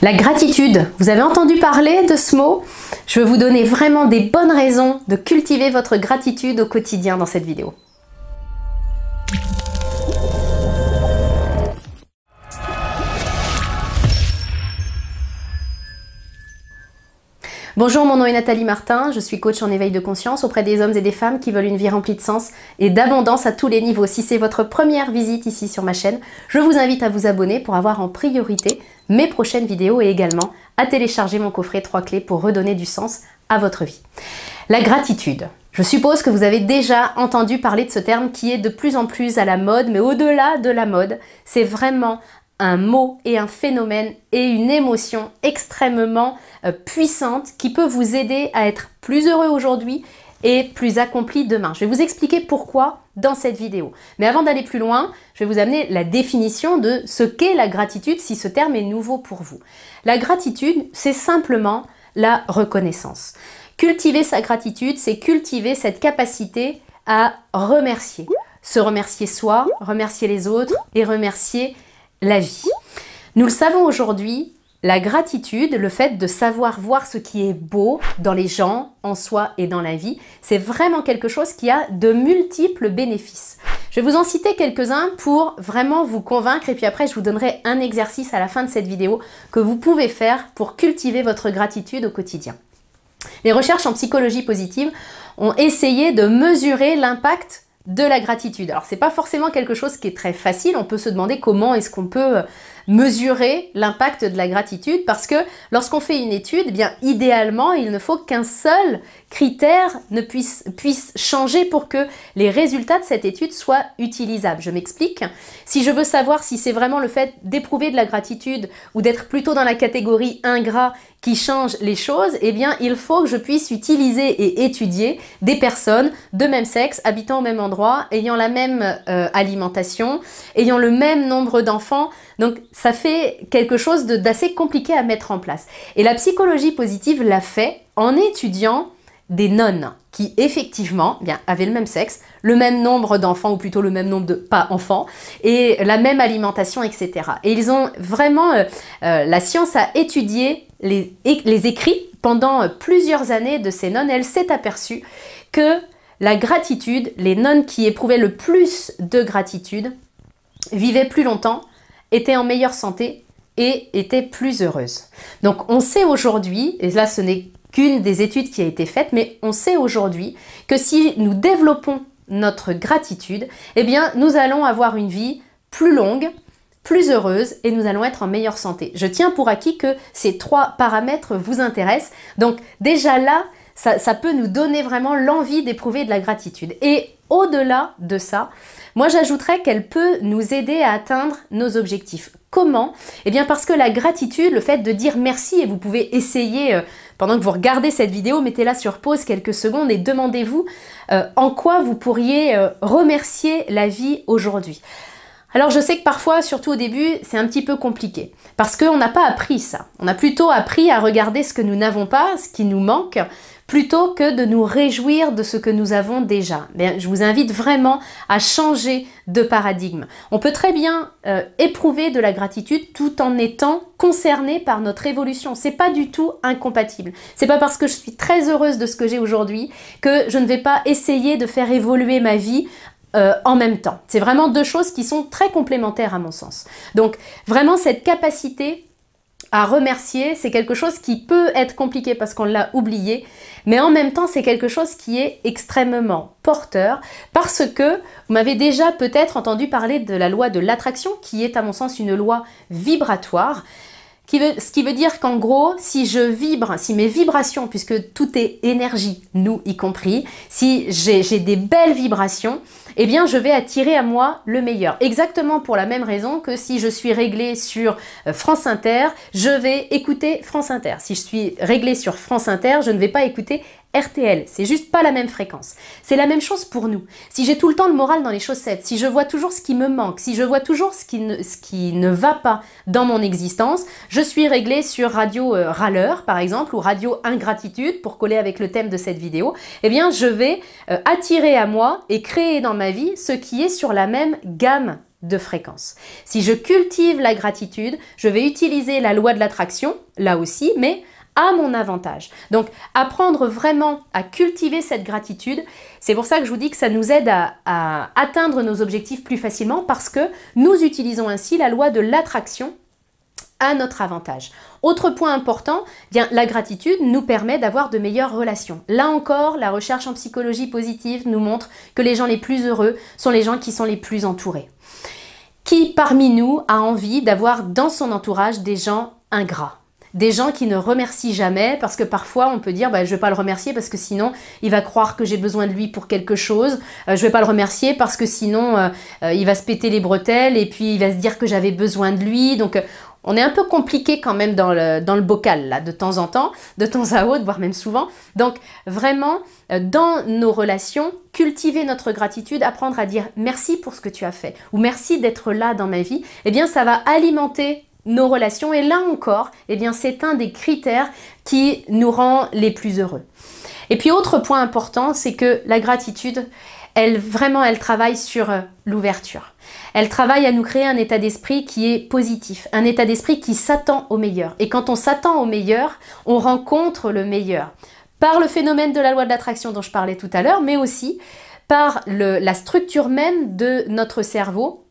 La gratitude, vous avez entendu parler de ce mot Je vais vous donner vraiment des bonnes raisons de cultiver votre gratitude au quotidien dans cette vidéo. Bonjour, mon nom est Nathalie Martin, je suis coach en éveil de conscience auprès des hommes et des femmes qui veulent une vie remplie de sens et d'abondance à tous les niveaux. Si c'est votre première visite ici sur ma chaîne, je vous invite à vous abonner pour avoir en priorité mes prochaines vidéos et également à télécharger mon coffret 3 clés pour redonner du sens à votre vie. La gratitude. Je suppose que vous avez déjà entendu parler de ce terme qui est de plus en plus à la mode, mais au-delà de la mode, c'est vraiment un mot et un phénomène et une émotion extrêmement euh, puissante qui peut vous aider à être plus heureux aujourd'hui et plus accompli demain. Je vais vous expliquer pourquoi dans cette vidéo. Mais avant d'aller plus loin, je vais vous amener la définition de ce qu'est la gratitude si ce terme est nouveau pour vous. La gratitude, c'est simplement la reconnaissance. Cultiver sa gratitude, c'est cultiver cette capacité à remercier. Se remercier soi, remercier les autres et remercier la vie. Nous le savons aujourd'hui, la gratitude, le fait de savoir voir ce qui est beau dans les gens, en soi et dans la vie, c'est vraiment quelque chose qui a de multiples bénéfices. Je vais vous en citer quelques-uns pour vraiment vous convaincre et puis après je vous donnerai un exercice à la fin de cette vidéo que vous pouvez faire pour cultiver votre gratitude au quotidien. Les recherches en psychologie positive ont essayé de mesurer l'impact de la gratitude. Alors c'est pas forcément quelque chose qui est très facile, on peut se demander comment est-ce qu'on peut euh, mesurer l'impact de la gratitude parce que lorsqu'on fait une étude, eh bien idéalement, il ne faut qu'un seul critère ne puisse, puisse changer pour que les résultats de cette étude soient utilisables. Je m'explique. Si je veux savoir si c'est vraiment le fait d'éprouver de la gratitude ou d'être plutôt dans la catégorie ingrat qui change les choses, eh bien, il faut que je puisse utiliser et étudier des personnes de même sexe, habitant au même endroit, ayant la même euh, alimentation, ayant le même nombre d'enfants, donc ça fait quelque chose d'assez compliqué à mettre en place. Et la psychologie positive l'a fait en étudiant des nonnes qui effectivement eh avaient le même sexe, le même nombre d'enfants, ou plutôt le même nombre de pas enfants, et la même alimentation, etc. Et ils ont vraiment, euh, euh, la science a étudié les écrits pendant euh, plusieurs années de ces nonnes. Elle s'est aperçue que la gratitude, les nonnes qui éprouvaient le plus de gratitude, vivaient plus longtemps était en meilleure santé et était plus heureuse Donc on sait aujourd'hui, et là ce n'est qu'une des études qui a été faite, mais on sait aujourd'hui que si nous développons notre gratitude, eh bien nous allons avoir une vie plus longue, plus heureuse et nous allons être en meilleure santé. Je tiens pour acquis que ces trois paramètres vous intéressent. Donc déjà là, ça, ça peut nous donner vraiment l'envie d'éprouver de la gratitude. Et au-delà de ça, moi, j'ajouterais qu'elle peut nous aider à atteindre nos objectifs. Comment Eh bien parce que la gratitude, le fait de dire merci, et vous pouvez essayer euh, pendant que vous regardez cette vidéo, mettez-la sur pause quelques secondes et demandez-vous euh, en quoi vous pourriez euh, remercier la vie aujourd'hui. Alors je sais que parfois, surtout au début, c'est un petit peu compliqué, parce qu'on n'a pas appris ça. On a plutôt appris à regarder ce que nous n'avons pas, ce qui nous manque, plutôt que de nous réjouir de ce que nous avons déjà. mais ben, je vous invite vraiment à changer de paradigme. On peut très bien euh, éprouver de la gratitude tout en étant concerné par notre évolution. C'est pas du tout incompatible. C'est pas parce que je suis très heureuse de ce que j'ai aujourd'hui que je ne vais pas essayer de faire évoluer ma vie euh, en même temps. C'est vraiment deux choses qui sont très complémentaires à mon sens. Donc vraiment cette capacité à remercier, c'est quelque chose qui peut être compliqué parce qu'on l'a oublié, mais en même temps, c'est quelque chose qui est extrêmement porteur parce que vous m'avez déjà peut-être entendu parler de la loi de l'attraction qui est à mon sens une loi vibratoire ce qui veut dire qu'en gros, si je vibre, si mes vibrations, puisque tout est énergie, nous y compris, si j'ai des belles vibrations, eh bien je vais attirer à moi le meilleur. Exactement pour la même raison que si je suis réglé sur euh, France Inter, je vais écouter France Inter. Si je suis réglé sur France Inter, je ne vais pas écouter RTL, c'est juste pas la même fréquence. C'est la même chose pour nous. Si j'ai tout le temps le moral dans les chaussettes, si je vois toujours ce qui me manque, si je vois toujours ce qui ne, ce qui ne va pas dans mon existence, je suis réglé sur radio euh, râleur par exemple ou radio ingratitude pour coller avec le thème de cette vidéo, eh bien je vais euh, attirer à moi et créer dans ma vie ce qui est sur la même gamme de fréquences. Si je cultive la gratitude, je vais utiliser la loi de l'attraction, là aussi, mais à mon avantage. Donc apprendre vraiment à cultiver cette gratitude, c'est pour ça que je vous dis que ça nous aide à, à atteindre nos objectifs plus facilement parce que nous utilisons ainsi la loi de l'attraction à notre avantage. Autre point important, eh bien, la gratitude nous permet d'avoir de meilleures relations. Là encore, la recherche en psychologie positive nous montre que les gens les plus heureux sont les gens qui sont les plus entourés. Qui parmi nous a envie d'avoir dans son entourage des gens ingrats des gens qui ne remercient jamais parce que parfois on peut dire bah, je vais pas le remercier parce que sinon il va croire que j'ai besoin de lui pour quelque chose je euh, je vais pas le remercier parce que sinon euh, euh, il va se péter les bretelles et puis il va se dire que j'avais besoin de lui donc on est un peu compliqué quand même dans le, dans le bocal là de temps en temps de temps à autre voire même souvent donc vraiment dans nos relations cultiver notre gratitude apprendre à dire merci pour ce que tu as fait ou merci d'être là dans ma vie eh bien ça va alimenter nos relations. Et là encore, eh bien, c'est un des critères qui nous rend les plus heureux. Et puis autre point important, c'est que la gratitude, elle vraiment, elle travaille sur euh, l'ouverture. Elle travaille à nous créer un état d'esprit qui est positif, un état d'esprit qui s'attend au meilleur. Et quand on s'attend au meilleur, on rencontre le meilleur. Par le phénomène de la loi de l'attraction dont je parlais tout à l'heure, mais aussi par la structure même de notre cerveau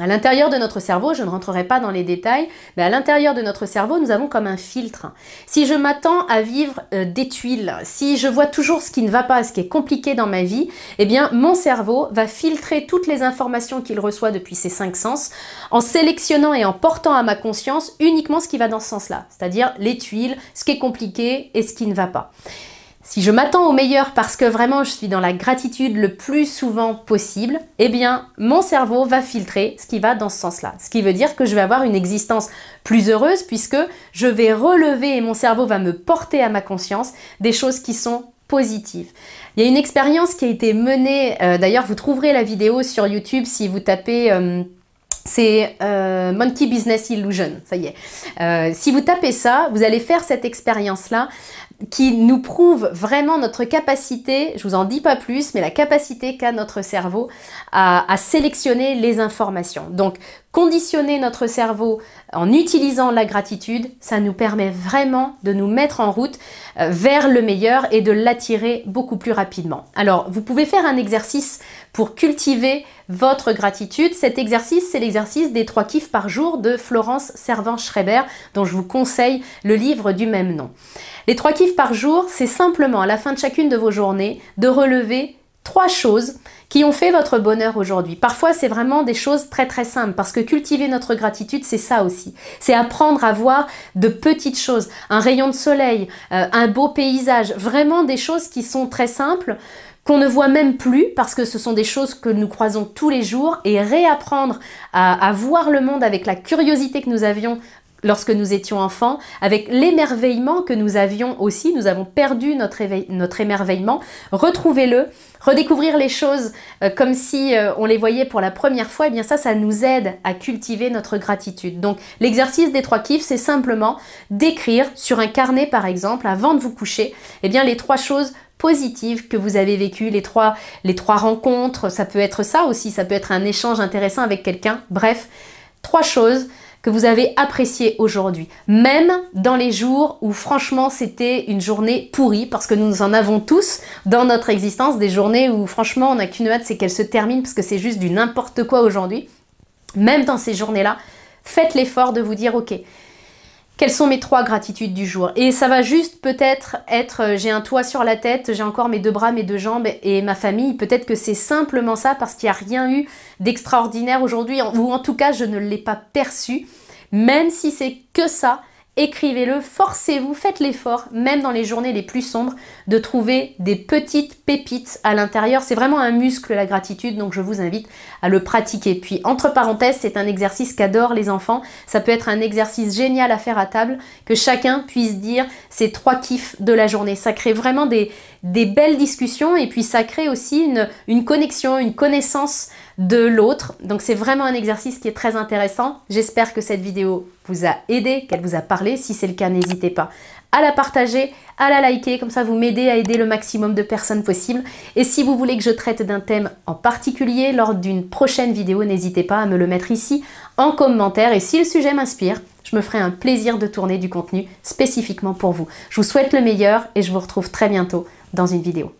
à l'intérieur de notre cerveau, je ne rentrerai pas dans les détails, mais à l'intérieur de notre cerveau, nous avons comme un filtre. Si je m'attends à vivre euh, des tuiles, si je vois toujours ce qui ne va pas, ce qui est compliqué dans ma vie, eh bien mon cerveau va filtrer toutes les informations qu'il reçoit depuis ses cinq sens en sélectionnant et en portant à ma conscience uniquement ce qui va dans ce sens-là, c'est-à-dire les tuiles, ce qui est compliqué et ce qui ne va pas. Si je m'attends au meilleur parce que vraiment je suis dans la gratitude le plus souvent possible, eh bien mon cerveau va filtrer ce qui va dans ce sens-là. Ce qui veut dire que je vais avoir une existence plus heureuse puisque je vais relever et mon cerveau va me porter à ma conscience des choses qui sont positives. Il y a une expérience qui a été menée, euh, d'ailleurs vous trouverez la vidéo sur YouTube si vous tapez... Euh, c'est euh, Monkey Business Illusion, ça y est. si vous tapez ça, vous allez faire cette expérience-là qui nous prouve vraiment notre capacité, je vous en dis pas plus, mais la capacité qu'a notre cerveau à, sélectionner les informations. Donc, conditionner notre cerveau en utilisant la gratitude, ça nous permet vraiment de nous mettre en route euh, vers le meilleur et de l'attirer beaucoup plus rapidement. Alors, vous pouvez faire un exercice pour cultiver votre gratitude. Cet exercice, c'est l'exercice des trois kiffs par jour de Florence Servan-Schreiber, dont je vous conseille le livre du même nom. Les trois kiffs par jour, c'est simplement à la fin de chacune de vos journées de relever trois choses qui ont fait votre bonheur aujourd'hui. Parfois, c'est vraiment des choses très très simples parce que cultiver notre gratitude, c'est ça aussi. C'est apprendre à voir de petites choses, un rayon de soleil, euh, un beau paysage, vraiment des choses qui sont très simples qu'on ne voit même plus parce que ce sont des choses que nous croisons tous les jours et réapprendre à voir le monde avec la curiosité que nous avions lorsque nous étions enfants, avec l'émerveillement que nous avions aussi. Nous avons perdu notre, notre émerveillement. Retrouvez-le, redécouvrir les choses euh, comme si euh, on les voyait pour la première fois. Et eh bien ça, ça nous aide à cultiver notre gratitude. Donc l'exercice des trois kiffs, c'est simplement d'écrire sur un carnet, par exemple, avant de vous coucher, et eh bien les trois choses positives que vous avez vécues, les trois, les trois rencontres. Ça peut être ça aussi. Ça peut être un échange intéressant avec quelqu'un. Bref, trois choses que vous avez apprécié aujourd'hui, même dans les jours où franchement c'était une journée pourrie, parce que nous en avons tous dans notre existence des journées où franchement on n'a qu'une hâte, c'est qu'elle se termine, parce que c'est juste du n'importe quoi aujourd'hui. Même dans ces journées-là, faites l'effort de vous dire, ok, quelles sont mes trois gratitudes du jour Et ça va juste peut-être être, euh, j'ai un toit sur la tête, j'ai encore mes deux bras, mes deux jambes et ma famille. Peut-être que c'est simplement ça parce qu'il n'y a rien eu d'extraordinaire aujourd'hui, ou en tout cas je ne l'ai pas perçu. Même si c'est que ça, Écrivez-le, forcez-vous, faites l'effort, même dans les journées les plus sombres, de trouver des petites pépites à l'intérieur. C'est vraiment un muscle, la gratitude, donc je vous invite à le pratiquer. Puis, entre parenthèses, c'est un exercice qu'adorent les enfants. Ça peut être un exercice génial à faire à table, que chacun puisse dire ses trois kiffs de la journée. Ça crée vraiment des, des belles discussions et puis ça crée aussi une connexion, une connaissance de l'autre. Donc, c'est vraiment un exercice qui est très intéressant. J'espère que cette vidéo vous a aidé, qu'elle vous a parlé si c'est le cas, n'hésitez pas à la partager, à la liker, comme ça vous m'aidez à aider le maximum de personnes possible. Et si vous voulez que je traite d'un thème en particulier lors d'une prochaine vidéo, n'hésitez pas à me le mettre ici en commentaire. Et si le sujet m'inspire, je me ferai un plaisir de tourner du contenu spécifiquement pour vous. Je vous souhaite le meilleur et je vous retrouve très bientôt dans une vidéo.